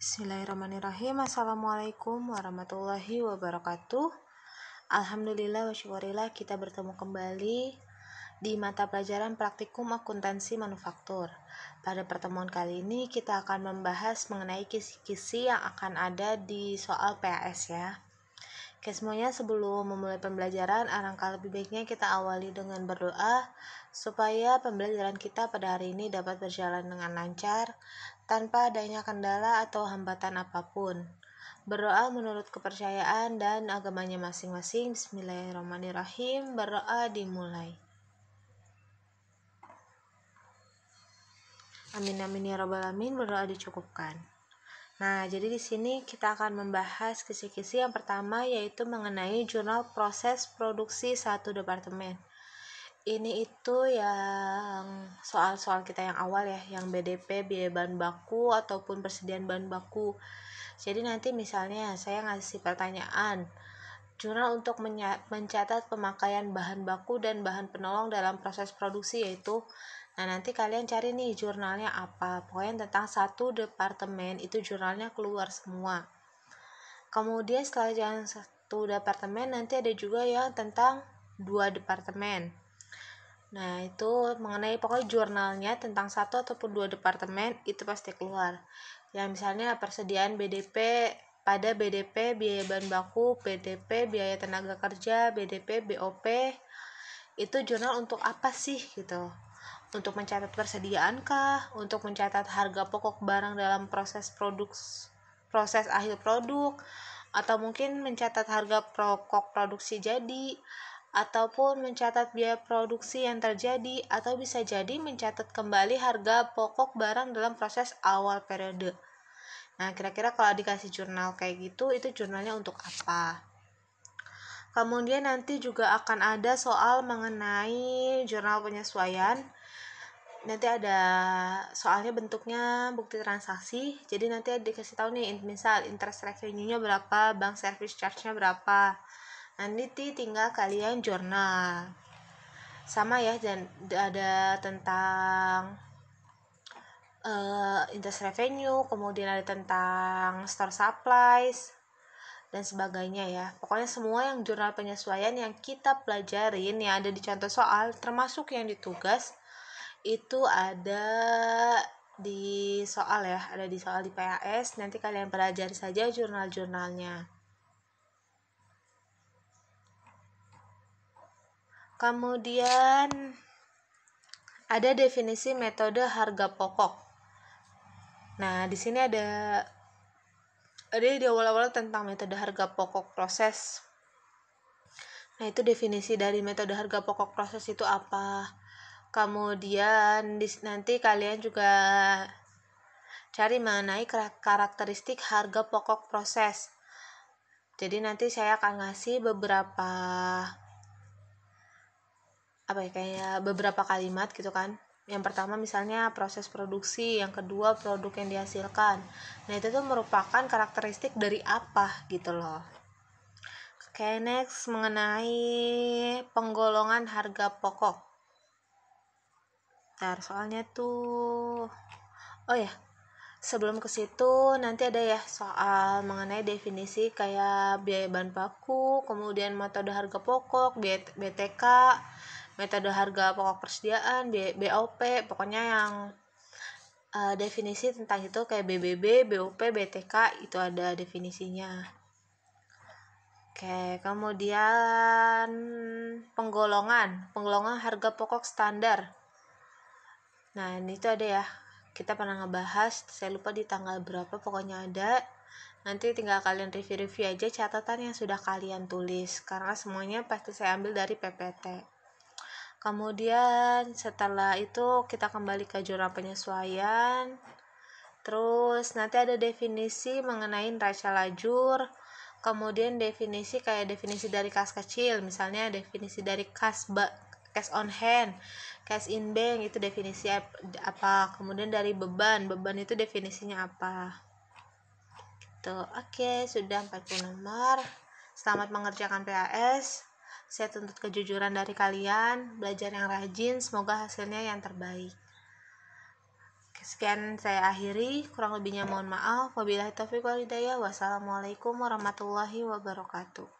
Bismillahirrahmanirrahim. Assalamualaikum warahmatullahi wabarakatuh. Alhamdulillah wa syukurillah kita bertemu kembali di mata pelajaran praktikum akuntansi manufaktur. Pada pertemuan kali ini kita akan membahas mengenai kisi-kisi yang akan ada di soal PAS ya. Oke semuanya sebelum memulai pembelajaran alangkah lebih baiknya kita awali dengan berdoa supaya pembelajaran kita pada hari ini dapat berjalan dengan lancar tanpa adanya kendala atau hambatan apapun. Berdoa menurut kepercayaan dan agamanya masing-masing. Bismillahirrahmanirrahim. Berdoa dimulai. Amin amin ya robbal alamin. Berdoa dicukupkan. Nah, jadi di sini kita akan membahas kisi-kisi yang pertama yaitu mengenai jurnal proses produksi satu departemen ini itu yang soal-soal kita yang awal ya, yang BDP, biaya bahan baku, ataupun persediaan bahan baku. Jadi nanti misalnya saya ngasih pertanyaan, jurnal untuk mencatat pemakaian bahan baku dan bahan penolong dalam proses produksi yaitu Nah, nanti kalian cari nih jurnalnya apa. Pokoknya tentang satu departemen itu jurnalnya keluar semua. Kemudian setelah jalan satu departemen nanti ada juga yang tentang dua departemen. Nah, itu mengenai pokoknya jurnalnya tentang satu ataupun dua departemen itu pasti keluar. Ya, misalnya persediaan BDP pada BDP biaya bahan baku, BDP biaya tenaga kerja, BDP BOP itu jurnal untuk apa sih gitu. Untuk mencatat persediaan kah? Untuk mencatat harga pokok barang dalam proses produk proses akhir produk atau mungkin mencatat harga pokok produksi jadi ataupun mencatat biaya produksi yang terjadi atau bisa jadi mencatat kembali harga pokok barang dalam proses awal periode. Nah, kira-kira kalau dikasih jurnal kayak gitu, itu jurnalnya untuk apa? Kemudian nanti juga akan ada soal mengenai jurnal penyesuaian. Nanti ada soalnya bentuknya bukti transaksi. Jadi nanti dikasih tahu nih, misal interest revenue-nya berapa, bank service charge-nya berapa, nanti tinggal kalian jurnal sama ya dan ada tentang uh, interest revenue kemudian ada tentang store supplies dan sebagainya ya pokoknya semua yang jurnal penyesuaian yang kita pelajarin yang ada di contoh soal termasuk yang ditugas itu ada di soal ya ada di soal di PAS nanti kalian pelajari saja jurnal-jurnalnya Kemudian ada definisi metode harga pokok. Nah, di sini ada ada di awal-awal tentang metode harga pokok proses. Nah, itu definisi dari metode harga pokok proses itu apa? Kemudian di, nanti kalian juga cari mengenai karakteristik harga pokok proses. Jadi nanti saya akan ngasih beberapa apa ya kayak beberapa kalimat gitu kan yang pertama misalnya proses produksi yang kedua produk yang dihasilkan nah itu tuh merupakan karakteristik dari apa gitu loh oke next mengenai penggolongan harga pokok ntar soalnya tuh oh ya sebelum ke situ nanti ada ya soal mengenai definisi kayak biaya bahan baku, kemudian metode harga pokok, BTK, metode harga pokok persediaan BOP pokoknya yang uh, definisi tentang itu kayak BBB, BOP, BTK itu ada definisinya. Oke, kemudian penggolongan, penggolongan harga pokok standar. Nah, ini tuh ada ya. Kita pernah ngebahas, saya lupa di tanggal berapa pokoknya ada. Nanti tinggal kalian review-review aja catatan yang sudah kalian tulis karena semuanya pasti saya ambil dari PPT kemudian setelah itu kita kembali ke jurnal penyesuaian terus nanti ada definisi mengenai neraca lajur kemudian definisi kayak definisi dari kas kecil misalnya definisi dari kas cash on hand, cash in bank itu definisi apa, kemudian dari beban, beban itu definisinya apa. Tuh, oke, okay, sudah 40 nomor. Selamat mengerjakan PAS. Saya tuntut kejujuran dari kalian, belajar yang rajin, semoga hasilnya yang terbaik. Sekian saya akhiri, kurang lebihnya mohon maaf. Wabillahi taufiq wal hidayah. Wassalamualaikum warahmatullahi wabarakatuh.